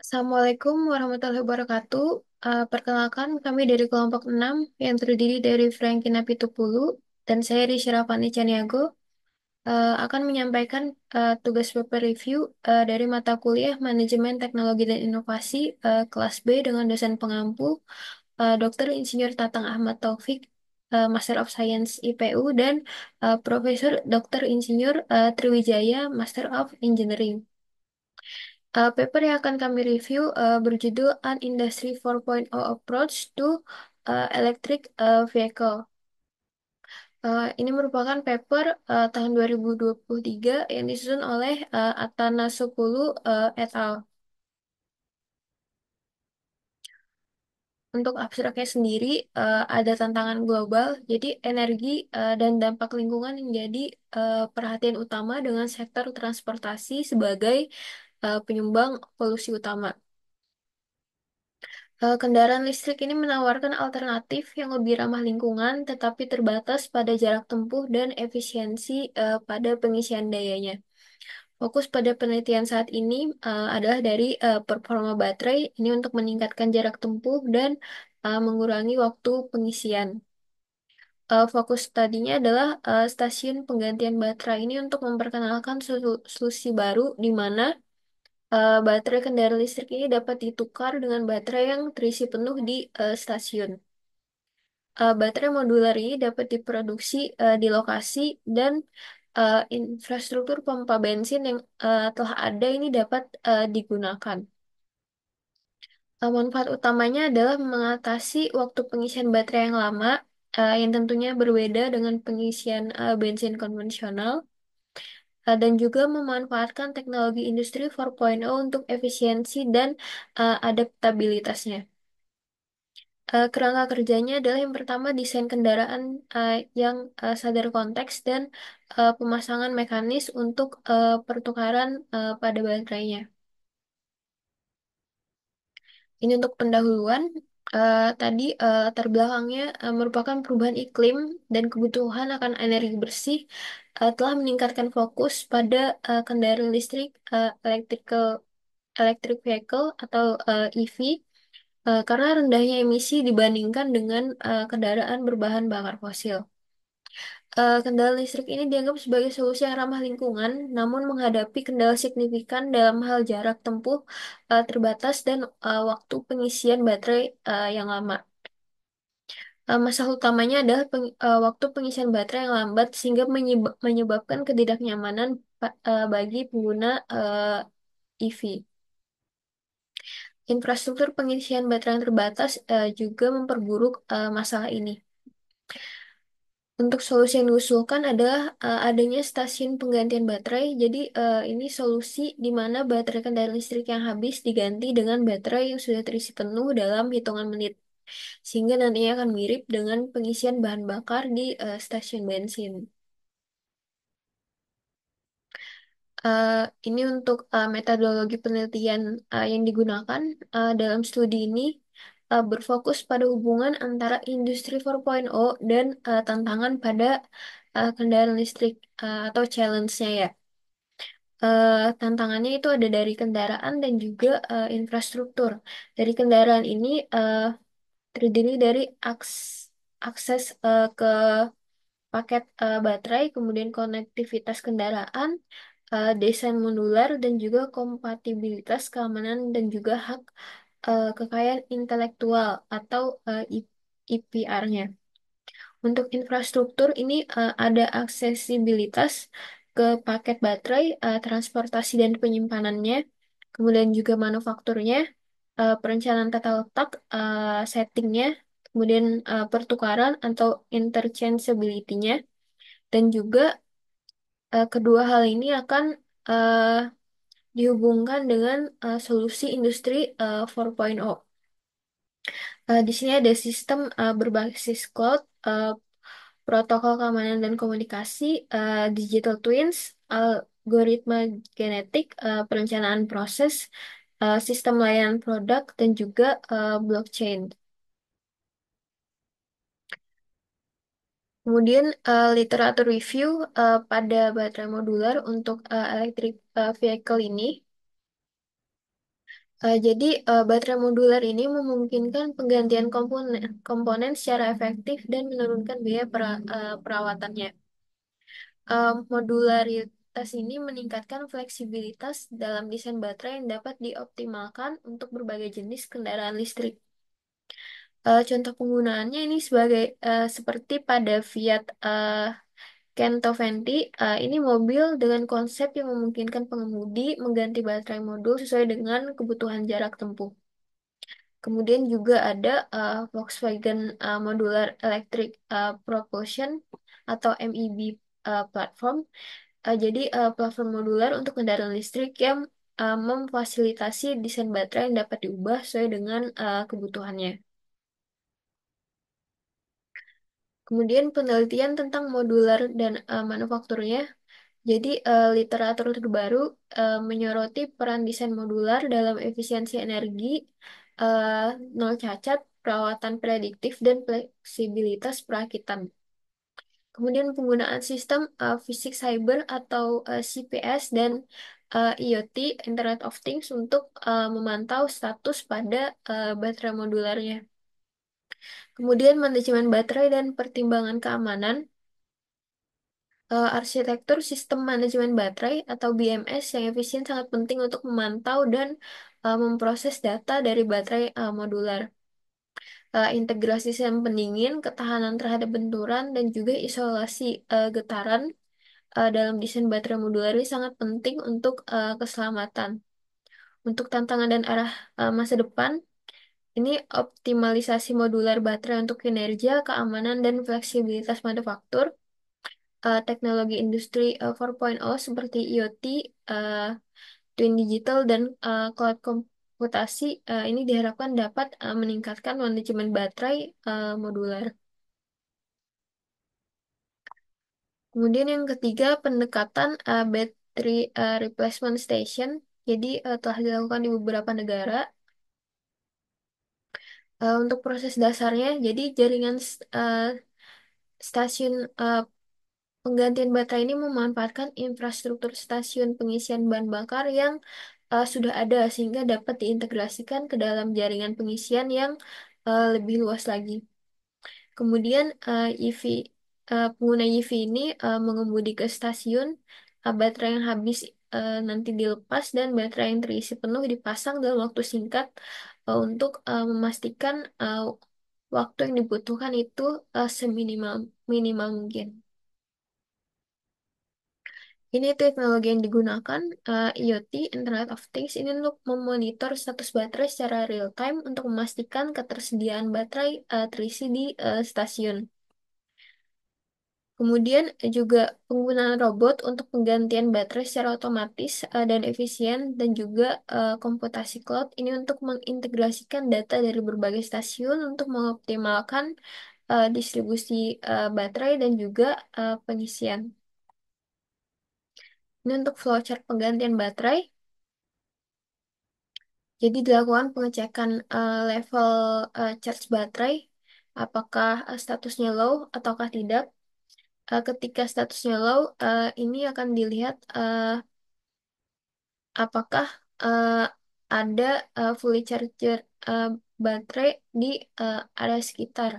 Assalamualaikum warahmatullahi wabarakatuh. Uh, perkenalkan, kami dari kelompok 6 yang terdiri dari Frankina Pitupulu dan saya Rishira Fani Caniago uh, akan menyampaikan uh, tugas paper review uh, dari mata kuliah Manajemen Teknologi dan Inovasi uh, kelas B dengan dosen pengampu uh, Dr. Insinyur Tatang Ahmad Taufik, uh, Master of Science IPU dan uh, Profesor Dr. Insinyur uh, Triwijaya, Master of Engineering. Uh, paper yang akan kami review uh, berjudul An Industry 4.0 Approach to uh, Electric uh, Vehicle. Uh, ini merupakan paper uh, tahun 2023 yang disusun oleh uh, Atana 10 uh, et al. Untuk abstraknya sendiri uh, ada tantangan global, jadi energi uh, dan dampak lingkungan menjadi uh, perhatian utama dengan sektor transportasi sebagai uh, penyumbang polusi utama. Uh, kendaraan listrik ini menawarkan alternatif yang lebih ramah lingkungan, tetapi terbatas pada jarak tempuh dan efisiensi uh, pada pengisian dayanya. Fokus pada penelitian saat ini uh, adalah dari uh, performa baterai, ini untuk meningkatkan jarak tempuh dan uh, mengurangi waktu pengisian. Uh, fokus tadinya adalah uh, stasiun penggantian baterai ini untuk memperkenalkan solusi baru di mana Uh, baterai kendaraan listrik ini dapat ditukar dengan baterai yang terisi penuh di uh, stasiun. Uh, baterai modular ini dapat diproduksi uh, di lokasi dan uh, infrastruktur pompa bensin yang uh, telah ada ini dapat uh, digunakan. Uh, manfaat utamanya adalah mengatasi waktu pengisian baterai yang lama, uh, yang tentunya berbeda dengan pengisian uh, bensin konvensional. Eh, dan juga memanfaatkan teknologi industri 4.0 untuk efisiensi dan uh, adaptabilitasnya. Uh, kerangka kerjanya adalah yang pertama desain kendaraan uh, yang uh, sadar konteks dan uh, pemasangan mekanis untuk uh, pertukaran uh, pada baterainya. Ini untuk pendahuluan. Uh, tadi uh, latar belakangnya merupakan perubahan iklim dan kebutuhan akan energi bersih uh, telah meningkatkan fokus pada uh, kendaraan listrik uh, electrical electric vehicle atau uh, EV uh, karena rendahnya emisi dibandingkan dengan uh, kendaraan berbahan bakar fosil. Uh, kendala listrik ini dianggap sebagai solusi yang ramah lingkungan, namun menghadapi kendala signifikan dalam hal jarak tempuh uh, terbatas dan uh, waktu pengisian baterai uh, yang lama. Eh, masalah utamanya adalah peng- uh, waktu pengisian baterai yang lambat sehingga menyebab, menyebabkan ketidaknyamanan uh, bagi pengguna uh, EV. Infrastruktur pengisian baterai yang terbatas uh, juga memperburuk uh, masalah ini. Untuk solusi yang diusulkan adalah uh, adanya stasiun penggantian baterai. Jadi uh, ini solusi di mana baterai kendaraan listrik yang habis diganti dengan baterai yang sudah terisi penuh dalam hitungan menit sehingga nantinya akan mirip dengan pengisian bahan bakar di uh, stasiun bensin. Uh, ini untuk uh, metodologi penelitian uh, yang digunakan uh, dalam studi ini uh, berfokus pada hubungan antara industri 4.0 dan uh, tantangan pada uh, kendaraan listrik uh, atau challenge-nya ya. Uh, tantangannya itu ada dari kendaraan dan juga uh, infrastruktur. Dari kendaraan ini uh, terdiri dari aks akses uh, ke paket uh, baterai, kemudian konektivitas kendaraan, uh, desain modular, dan juga kompatibilitas keamanan dan juga hak uh, kekayaan intelektual atau uh, IPR-nya. Untuk infrastruktur ini uh, ada aksesibilitas ke paket baterai, uh, transportasi dan penyimpanannya, kemudian juga manufakturnya, uh, perencanaan tata letak, uh, settingnya, kemudian uh, pertukaran atau interchangeability-nya, dan juga uh, kedua hal ini akan uh, dihubungkan dengan uh, solusi industri uh, 4.0. Uh, di sini ada sistem uh, berbasis cloud, uh, protokol keamanan dan komunikasi, uh, digital twins, algoritma genetik, uh, perencanaan proses, uh, sistem layanan produk dan juga uh, blockchain. Kemudian uh, literatur review uh, pada baterai modular untuk uh, electric uh, vehicle ini. Uh, jadi uh, baterai modular ini memungkinkan penggantian komponen komponen secara efektif dan menurunkan biaya pera- uh, perawatannya. Uh, modular Tes ini meningkatkan fleksibilitas dalam desain baterai yang dapat dioptimalkan untuk berbagai jenis kendaraan listrik. Eh, contoh penggunaannya ini sebagai eh, seperti pada Fiat eh, Canto Venti, eh, ini mobil dengan konsep yang memungkinkan pengemudi mengganti baterai modul sesuai dengan kebutuhan jarak tempuh. Kemudian juga ada uh, Volkswagen uh, Modular Electric uh, Propulsion atau MEB uh, platform. Uh, jadi uh, platform modular untuk kendaraan listrik yang uh, memfasilitasi desain baterai yang dapat diubah sesuai dengan uh, kebutuhannya. Kemudian penelitian tentang modular dan uh, manufakturnya. Jadi uh, literatur terbaru uh, menyoroti peran desain modular dalam efisiensi energi, uh, nol cacat, perawatan prediktif, dan fleksibilitas perakitan. Kemudian penggunaan sistem uh, fisik cyber atau uh, eh, CPS dan uh, eh, IoT (Internet of Things) untuk uh, memantau status pada uh, baterai modularnya. Kemudian manajemen baterai dan pertimbangan keamanan. Uh, arsitektur sistem manajemen baterai atau BMS yang efisien sangat penting untuk memantau dan uh, memproses data dari baterai uh, modular uh, integrasi sistem pendingin, ketahanan terhadap benturan, dan juga isolasi uh, getaran uh, dalam desain baterai modular ini sangat penting untuk uh, keselamatan. Untuk tantangan dan arah uh, masa depan, ini optimalisasi modular baterai untuk kinerja, keamanan, dan fleksibilitas manufaktur. Uh, teknologi industri uh, 4.0 seperti IoT, uh, twin digital, dan uh, cloud computing Mutasi uh, ini diharapkan dapat uh, meningkatkan manajemen baterai uh, modular. Kemudian yang ketiga, pendekatan uh, battery uh, replacement station. Jadi uh, telah dilakukan di beberapa negara. Uh, untuk proses dasarnya, jadi jaringan uh, stasiun uh, Penggantian baterai ini memanfaatkan infrastruktur stasiun pengisian bahan bakar yang uh, sudah ada sehingga dapat diintegrasikan ke dalam jaringan pengisian yang uh, lebih luas lagi. Kemudian uh, eh, EV uh, pengguna EV ini uh, mengemudi ke stasiun, uh, baterai yang habis uh, nanti dilepas dan baterai yang terisi penuh dipasang dalam waktu singkat uh, untuk uh, memastikan uh, waktu yang dibutuhkan itu uh, seminimal minimal mungkin. Ini teknologi yang digunakan uh, eh, IoT (Internet of Things) ini untuk memonitor status baterai secara real time untuk memastikan ketersediaan baterai uh, terisi di uh, stasiun. Kemudian juga penggunaan robot untuk penggantian baterai secara otomatis uh, dan efisien dan juga uh, komputasi cloud ini untuk mengintegrasikan data dari berbagai stasiun untuk mengoptimalkan uh, distribusi uh, baterai dan juga uh, pengisian. Ini untuk flowchart penggantian baterai, jadi dilakukan pengecekan uh, level uh, charge baterai, apakah uh, statusnya low ataukah tidak. Uh, ketika statusnya low, uh, ini akan dilihat uh, apakah uh, ada uh, fully charger uh, baterai di uh, area sekitar.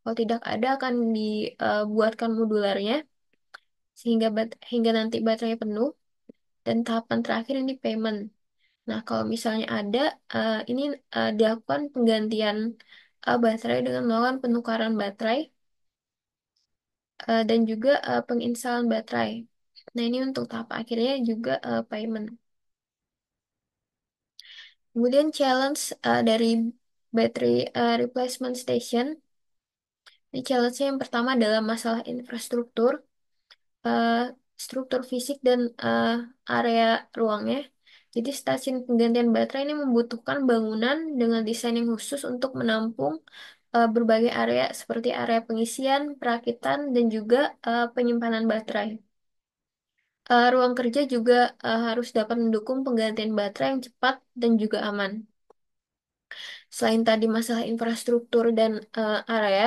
Kalau tidak ada, akan dibuatkan modularnya sehingga bat- hingga nanti baterainya penuh dan tahapan terakhir ini payment. Nah, kalau misalnya ada uh, ini uh, dilakukan penggantian uh, baterai dengan melakukan penukaran baterai uh, dan juga uh, penginstalan baterai. Nah, ini untuk tahap akhirnya juga uh, payment. Kemudian challenge uh, dari battery uh, replacement station. Ini challenge yang pertama adalah masalah infrastruktur uh, struktur fisik dan uh, area ruangnya. Jadi stasiun penggantian baterai ini membutuhkan bangunan dengan desain yang khusus untuk menampung uh, berbagai area seperti area pengisian, perakitan, dan juga uh, penyimpanan baterai. Uh, ruang kerja juga uh, harus dapat mendukung penggantian baterai yang cepat dan juga aman. Selain tadi masalah infrastruktur dan uh, area,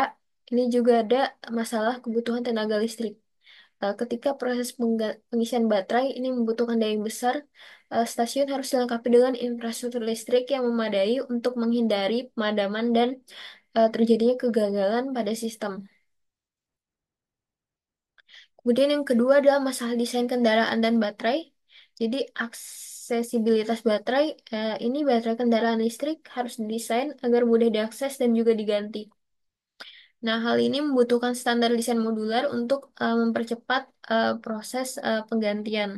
ini juga ada masalah kebutuhan tenaga listrik. Eh, ketika proses pengisian baterai ini membutuhkan daya yang besar, eh, stasiun harus dilengkapi dengan infrastruktur listrik yang memadai untuk menghindari pemadaman dan eh, terjadinya kegagalan pada sistem. Kemudian yang kedua adalah masalah desain kendaraan dan baterai. Jadi aksesibilitas baterai, ini baterai kendaraan listrik harus didesain agar mudah diakses dan juga diganti. Nah, hal ini membutuhkan standar desain modular untuk uh, mempercepat uh, proses uh, penggantian.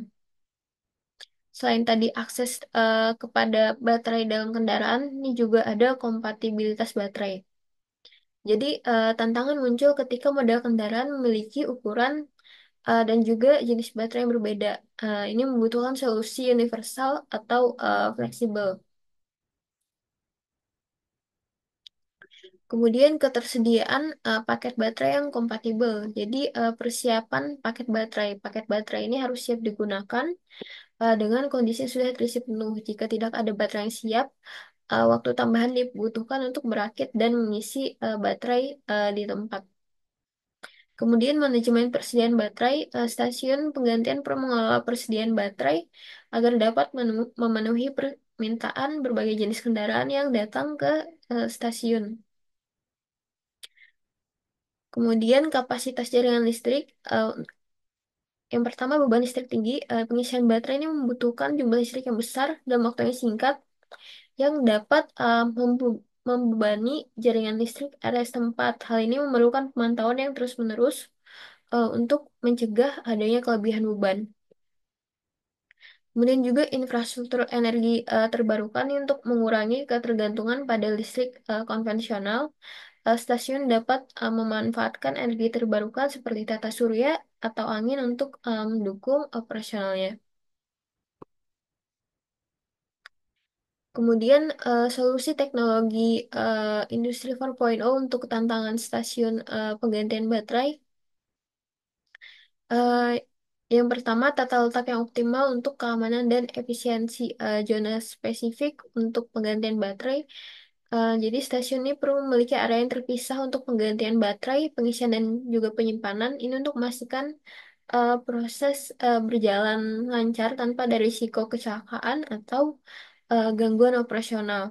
Selain tadi akses uh, kepada baterai dalam kendaraan, ini juga ada kompatibilitas baterai. Jadi, uh, tantangan muncul ketika model kendaraan memiliki ukuran uh, dan juga jenis baterai yang berbeda. Uh, ini membutuhkan solusi universal atau uh, fleksibel. Kemudian ketersediaan uh, paket baterai yang kompatibel. Jadi uh, persiapan paket baterai. Paket baterai ini harus siap digunakan uh, dengan kondisi sudah terisi penuh. Jika tidak ada baterai yang siap, uh, waktu tambahan dibutuhkan untuk merakit dan mengisi uh, baterai uh, di tempat. Kemudian manajemen persediaan baterai, stasiun penggantian per mengelola persediaan baterai agar dapat memenuhi permintaan berbagai jenis kendaraan yang datang ke stasiun. Kemudian kapasitas jaringan listrik, uh, yang pertama beban listrik tinggi, uh, pengisian baterai ini membutuhkan jumlah listrik yang besar dan waktu singkat yang dapat uh, membebani jaringan listrik area setempat. Hal ini memerlukan pemantauan yang terus-menerus uh, untuk mencegah adanya kelebihan beban. Kemudian juga infrastruktur energi uh, terbarukan untuk mengurangi ketergantungan pada listrik uh, konvensional Eh, stasiun dapat uh, memanfaatkan energi terbarukan seperti tata surya atau angin untuk eh, mendukung operasionalnya. Kemudian uh, solusi teknologi uh, industri 4.0 untuk tantangan stasiun uh, penggantian baterai. Uh, yang pertama, tata letak yang optimal untuk keamanan dan efisiensi zona spesifik untuk penggantian baterai. Uh, jadi stasiun ini perlu memiliki area yang terpisah untuk penggantian baterai, pengisian dan juga penyimpanan. Ini untuk memastikan uh, proses uh, berjalan lancar tanpa ada risiko kecelakaan atau uh, gangguan operasional.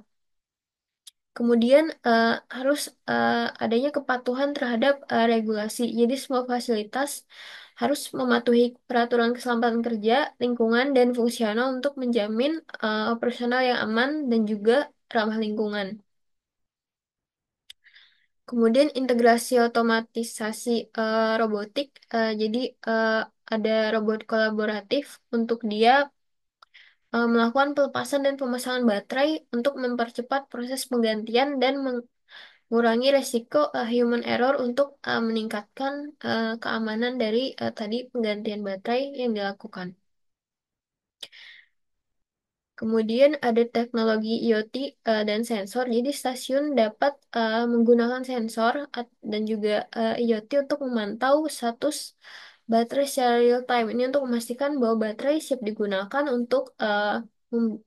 Kemudian uh, harus uh, adanya kepatuhan terhadap uh, regulasi. Jadi semua fasilitas harus mematuhi peraturan keselamatan kerja, lingkungan, dan fungsional untuk menjamin uh, operasional yang aman dan juga ramah lingkungan. Kemudian integrasi otomatisasi uh, robotik, uh, jadi uh, ada robot kolaboratif untuk dia uh, melakukan pelepasan dan pemasangan baterai untuk mempercepat proses penggantian dan mengurangi resiko uh, human error untuk uh, meningkatkan uh, keamanan dari uh, tadi penggantian baterai yang dilakukan. Kemudian ada teknologi IoT uh, eh, dan sensor. Jadi stasiun dapat uh, menggunakan sensor dan juga uh, eh, IoT untuk memantau status baterai secara real time. Ini untuk memastikan bahwa baterai siap digunakan untuk uh, mem-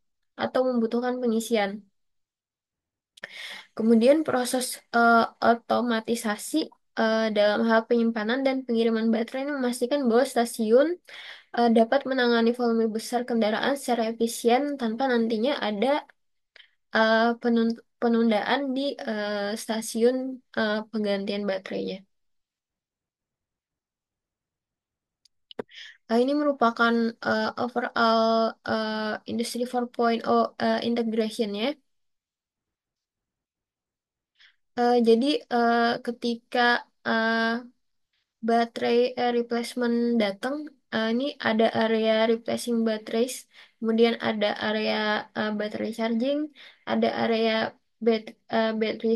atau membutuhkan pengisian. Kemudian proses uh, otomatisasi uh, dalam hal penyimpanan dan pengiriman baterai ini memastikan bahwa stasiun uh, dapat menangani volume besar kendaraan secara efisien tanpa nantinya ada uh, penun- penundaan di uh, stasiun uh, penggantian baterainya. Uh, ini merupakan uh, overall uh, industri 4.0 uh, integration-nya. Uh, jadi uh, ketika uh, baterai uh, replacement datang, uh, ini ada area replacing batteries, kemudian ada area uh, baterai charging, ada area bat uh, battery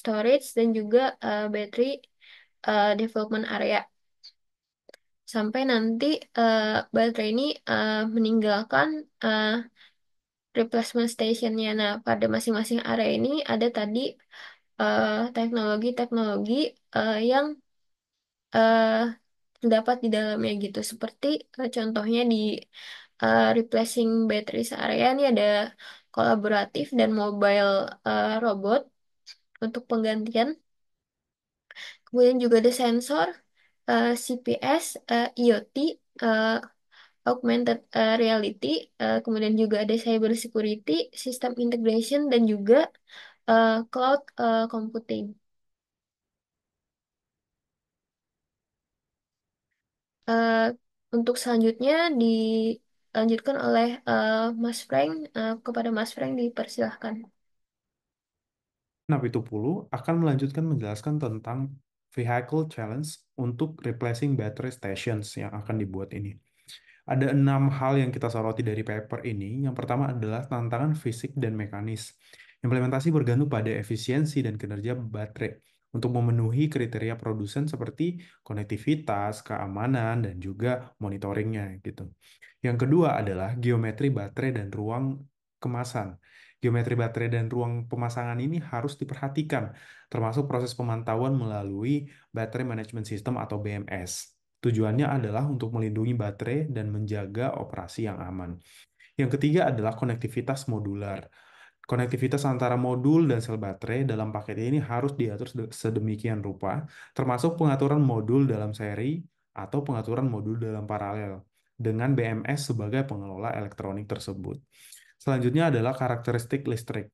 storage dan juga uh, battery uh, development area. Sampai nanti uh, baterai ini uh, meninggalkan uh, replacement stationnya. Nah, pada masing-masing area ini ada tadi teknologi eh, teknologi-teknologi uh, yang uh, terdapat di dalamnya gitu. Seperti uh, contohnya di uh, replacing batteries area ini ada kolaboratif dan mobile uh, robot untuk penggantian. Kemudian juga ada sensor, uh, CPS, uh, IoT, uh, augmented uh, reality, uh, kemudian juga ada cyber security, system integration, dan juga Eh, cloud uh, computing. Uh, untuk selanjutnya dilanjutkan oleh uh, Mas Frank. Uh, kepada Mas Frank dipersilahkan. Napitupulu akan melanjutkan menjelaskan tentang vehicle challenge untuk replacing battery stations yang akan dibuat ini. Ada enam hal yang kita soroti dari paper ini. Yang pertama adalah tantangan fisik dan mekanis. Implementasi bergantung pada efisiensi dan kinerja baterai untuk memenuhi kriteria produsen seperti konektivitas, keamanan, dan juga monitoringnya gitu. Yang kedua adalah geometri baterai dan ruang kemasan. Geometri baterai dan ruang pemasangan ini harus diperhatikan, termasuk proses pemantauan melalui Battery Management System atau BMS. Tujuannya adalah untuk melindungi baterai dan menjaga operasi yang aman. Yang ketiga adalah konektivitas modular. Konektivitas antara modul dan sel baterai dalam paket ini harus diatur sedemikian rupa, termasuk pengaturan modul dalam seri atau pengaturan modul dalam paralel dengan BMS sebagai pengelola elektronik tersebut. Selanjutnya adalah karakteristik listrik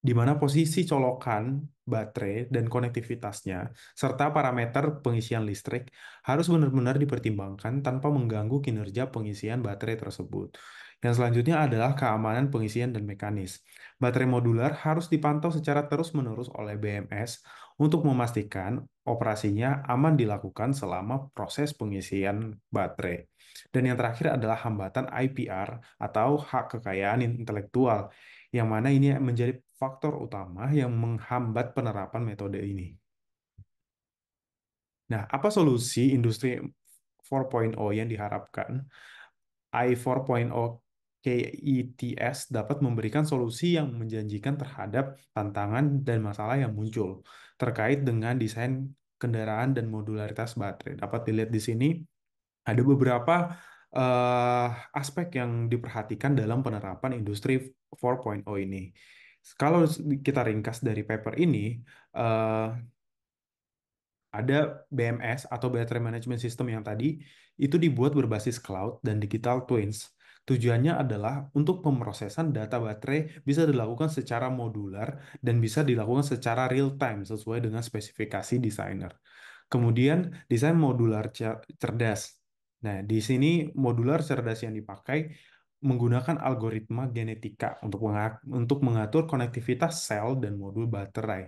di mana posisi colokan baterai dan konektivitasnya, serta parameter pengisian listrik harus benar-benar dipertimbangkan tanpa mengganggu kinerja pengisian baterai tersebut. Yang selanjutnya adalah keamanan pengisian dan mekanis. Baterai modular harus dipantau secara terus-menerus oleh BMS untuk memastikan operasinya aman dilakukan selama proses pengisian baterai. Dan yang terakhir adalah hambatan IPR atau hak kekayaan intelektual yang mana ini menjadi faktor utama yang menghambat penerapan metode ini. Nah, apa solusi industri 4.0 yang diharapkan? i 4.0 KITS e dapat memberikan solusi yang menjanjikan terhadap tantangan dan masalah yang muncul terkait dengan desain kendaraan dan modularitas baterai. Dapat dilihat di sini ada beberapa uh, aspek yang diperhatikan dalam penerapan industri 4.0 ini. Kalau kita ringkas dari paper ini, uh, ada BMS atau Battery Management System yang tadi itu dibuat berbasis cloud dan digital twins. Tujuannya adalah untuk pemrosesan data baterai bisa dilakukan secara modular dan bisa dilakukan secara real time sesuai dengan spesifikasi desainer. Kemudian desain modular cerdas Nah, di sini modular cerdas yang dipakai menggunakan algoritma genetika untuk untuk mengatur konektivitas sel dan modul baterai.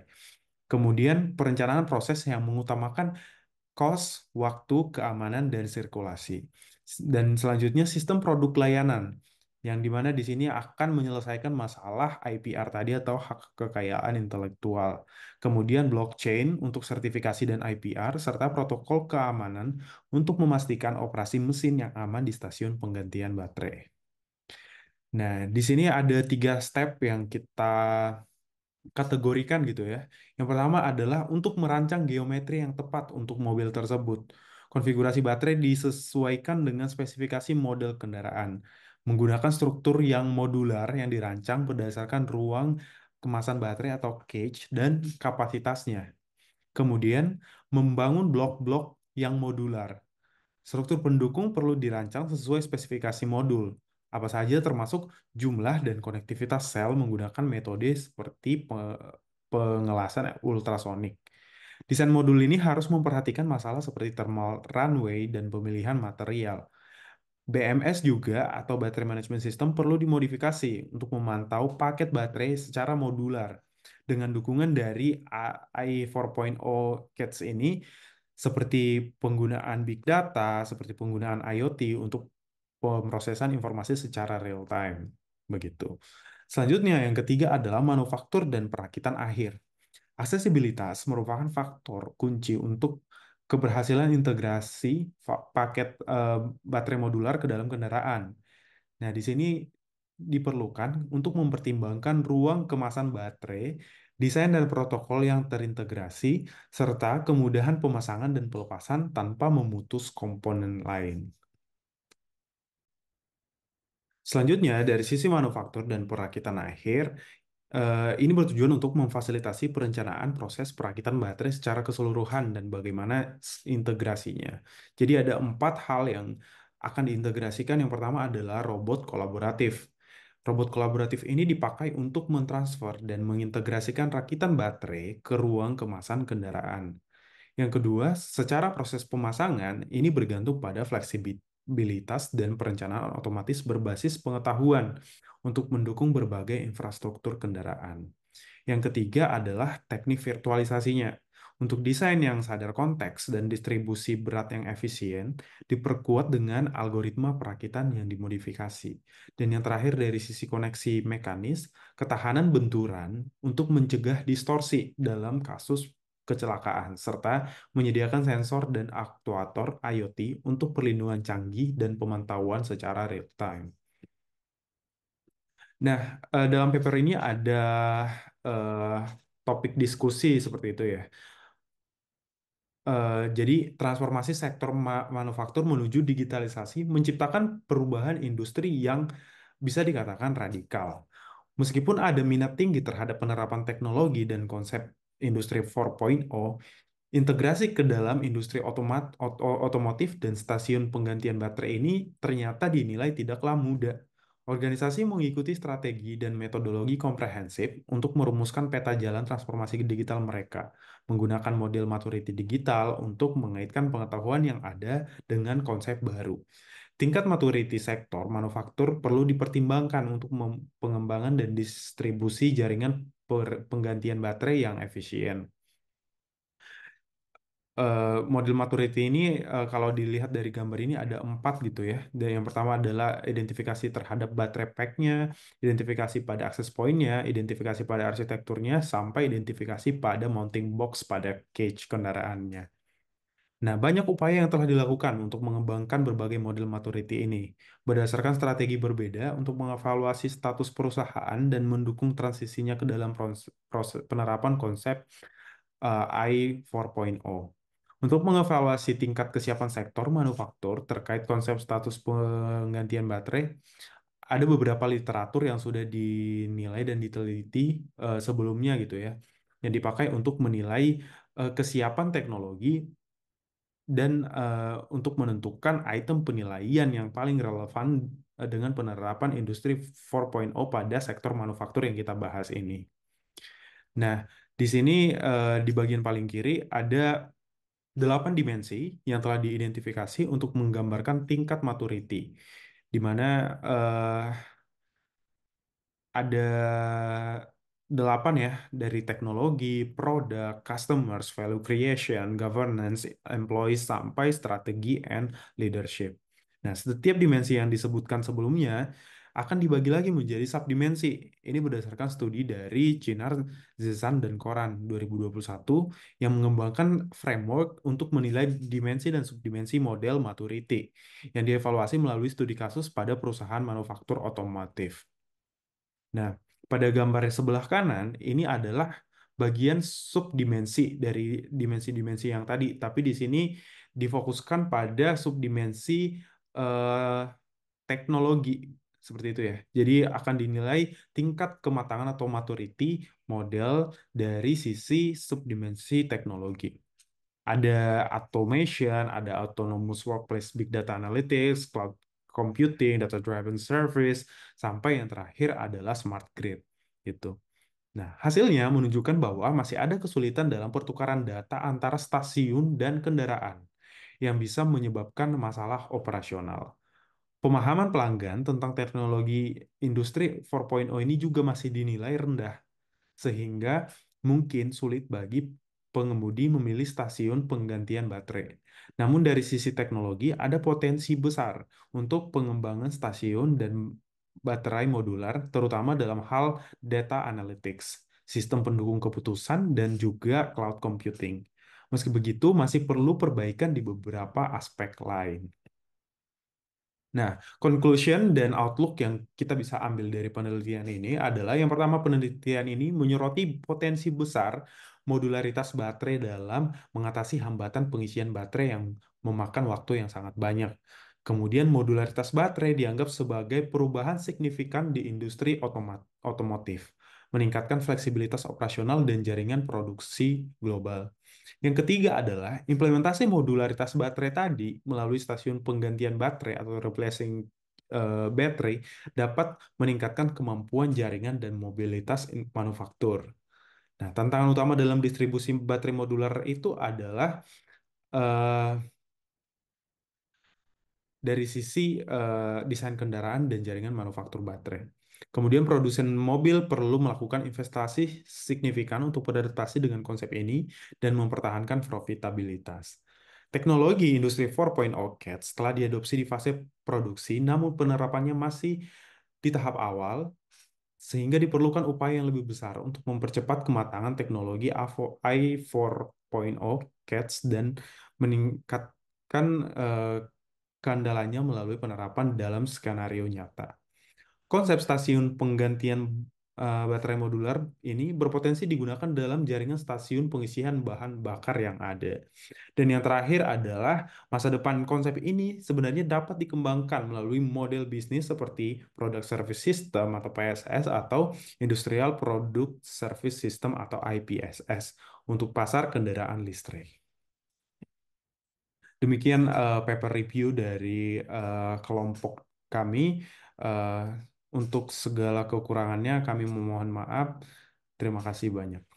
Kemudian perencanaan proses yang mengutamakan cost, waktu, keamanan, dan sirkulasi. Dan selanjutnya sistem produk layanan yang dimana di sini akan menyelesaikan masalah IPR tadi atau hak kekayaan intelektual. Kemudian blockchain untuk sertifikasi dan IPR, serta protokol keamanan untuk memastikan operasi mesin yang aman di stasiun penggantian baterai. Nah, di sini ada tiga step yang kita kategorikan gitu ya. Yang pertama adalah untuk merancang geometri yang tepat untuk mobil tersebut. Konfigurasi baterai disesuaikan dengan spesifikasi model kendaraan menggunakan struktur yang modular yang dirancang berdasarkan ruang kemasan baterai atau cage dan kapasitasnya. Kemudian, membangun blok-blok yang modular. Struktur pendukung perlu dirancang sesuai spesifikasi modul, apa saja termasuk jumlah dan konektivitas sel menggunakan metode seperti pengelasan ultrasonik. Desain modul ini harus memperhatikan masalah seperti thermal runway dan pemilihan material. BMS juga atau battery Management System perlu dimodifikasi untuk memantau paket baterai secara modular. Dengan dukungan dari AI 4.0 CATS ini, seperti penggunaan big data, seperti penggunaan IoT untuk pemrosesan informasi secara real time. Begitu. Selanjutnya, yang ketiga adalah manufaktur dan perakitan akhir. Aksesibilitas merupakan faktor kunci untuk keberhasilan integrasi paket eh, baterai modular ke dalam kendaraan. Nah, di sini diperlukan untuk mempertimbangkan ruang kemasan baterai, desain dan protokol yang terintegrasi, serta kemudahan pemasangan dan pelepasan tanpa memutus komponen lain. Selanjutnya, dari sisi manufaktur dan perakitan akhir, Eh, ini bertujuan untuk memfasilitasi perencanaan proses perakitan baterai secara keseluruhan dan bagaimana integrasinya. Jadi ada empat hal yang akan diintegrasikan. Yang pertama adalah robot kolaboratif. Robot kolaboratif ini dipakai untuk mentransfer dan mengintegrasikan rakitan baterai ke ruang kemasan kendaraan. Yang kedua, secara proses pemasangan ini bergantung pada fleksibilitas dan perencanaan otomatis berbasis pengetahuan untuk mendukung berbagai infrastruktur kendaraan. Yang ketiga adalah teknik virtualisasinya. Untuk desain yang sadar konteks dan distribusi berat yang efisien, diperkuat dengan algoritma perakitan yang dimodifikasi. Dan yang terakhir dari sisi koneksi mekanis, ketahanan benturan untuk mencegah distorsi dalam kasus kecelakaan, serta menyediakan sensor dan aktuator IoT untuk perlindungan canggih dan pemantauan secara real-time. Nah, uh, dalam paper ini ada uh, topik diskusi seperti itu ya. Uh, jadi, transformasi sektor ma- manufaktur menuju digitalisasi menciptakan perubahan industri yang bisa dikatakan radikal. Meskipun ada minat tinggi terhadap penerapan teknologi dan konsep industri 4.0, integrasi ke dalam industri otomat, ot- otomotif dan stasiun penggantian baterai ini ternyata dinilai tidaklah mudah. Organisasi mengikuti strategi dan metodologi komprehensif untuk merumuskan peta jalan transformasi digital mereka, menggunakan model maturity digital untuk mengaitkan pengetahuan yang ada dengan konsep baru. Tingkat maturity sektor manufaktur perlu dipertimbangkan untuk pengembangan dan distribusi jaringan penggantian baterai yang efisien model maturity ini uh, kalau dilihat dari gambar ini ada empat gitu ya. Dan yang pertama adalah identifikasi terhadap baterai packnya, identifikasi pada akses pointnya, identifikasi pada arsitekturnya, sampai identifikasi pada mounting box pada cage kendaraannya. Nah, banyak upaya yang telah dilakukan untuk mengembangkan berbagai model maturity ini, berdasarkan strategi berbeda untuk mengevaluasi status perusahaan dan mendukung transisinya ke dalam proses, penerapan konsep uh, AI 4.0. Untuk mengevaluasi tingkat kesiapan sektor manufaktur terkait konsep status penggantian baterai, ada beberapa literatur yang sudah dinilai dan diteliti uh, sebelumnya gitu ya, yang dipakai untuk menilai uh, kesiapan teknologi dan uh, untuk menentukan item penilaian yang paling relevan dengan penerapan industri 4.0 pada sektor manufaktur yang kita bahas ini. Nah, di sini di bagian paling kiri ada delapan dimensi yang telah diidentifikasi untuk menggambarkan tingkat maturity, di mana uh, ada delapan ya dari teknologi, produk, customers, value creation, governance, employees sampai strategi and leadership. Nah, setiap dimensi yang disebutkan sebelumnya akan dibagi lagi menjadi subdimensi. Ini berdasarkan studi dari Chinar, Zizan, dan Koran 2021 yang mengembangkan framework untuk menilai dimensi dan subdimensi model maturity yang dievaluasi melalui studi kasus pada perusahaan manufaktur otomotif. Nah, pada gambar sebelah kanan ini adalah bagian subdimensi dari dimensi-dimensi yang tadi, tapi di sini difokuskan pada subdimensi eh, teknologi seperti itu ya. Jadi akan dinilai tingkat kematangan atau maturity model dari sisi subdimensi teknologi. Ada automation, ada autonomous workplace, big data analytics, cloud computing, data driven service, sampai yang terakhir adalah smart grid gitu. Nah, hasilnya menunjukkan bahwa masih ada kesulitan dalam pertukaran data antara stasiun dan kendaraan yang bisa menyebabkan masalah operasional pemahaman pelanggan tentang teknologi industri 4.0 ini juga masih dinilai rendah, sehingga mungkin sulit bagi pengemudi memilih stasiun penggantian baterai. Namun dari sisi teknologi ada potensi besar untuk pengembangan stasiun dan baterai modular terutama dalam hal data analytics, sistem pendukung keputusan dan juga cloud computing. Meski begitu masih perlu perbaikan di beberapa aspek lain. Nah, conclusion dan outlook yang kita bisa ambil dari penelitian ini adalah yang pertama penelitian ini menyoroti potensi besar modularitas baterai dalam mengatasi hambatan pengisian baterai yang memakan waktu yang sangat banyak. Kemudian modularitas baterai dianggap sebagai perubahan signifikan di industri otomotif, meningkatkan fleksibilitas operasional dan jaringan produksi global. Yang ketiga adalah implementasi modularitas baterai tadi melalui stasiun penggantian baterai atau replacing uh, baterai dapat meningkatkan kemampuan jaringan dan mobilitas manufaktur. Nah, tantangan utama dalam distribusi baterai modular itu adalah uh, dari sisi uh, desain kendaraan dan jaringan manufaktur baterai. Kemudian produsen mobil perlu melakukan investasi signifikan untuk beradaptasi dengan konsep ini dan mempertahankan profitabilitas. Teknologi industri 4.0 CAT setelah diadopsi di fase produksi, namun penerapannya masih di tahap awal, sehingga diperlukan upaya yang lebih besar untuk mempercepat kematangan teknologi i 4.0 CATS dan meningkatkan uh, kandalanya melalui penerapan dalam skenario nyata. Konsep stasiun penggantian uh, baterai modular ini berpotensi digunakan dalam jaringan stasiun pengisian bahan bakar yang ada. Dan yang terakhir adalah masa depan konsep ini sebenarnya dapat dikembangkan melalui model bisnis seperti product service system atau PSS atau industrial product service system atau IPSS untuk pasar kendaraan listrik. Demikian uh, paper review dari uh, kelompok kami. Uh, untuk segala kekurangannya kami memohon maaf. Terima kasih banyak.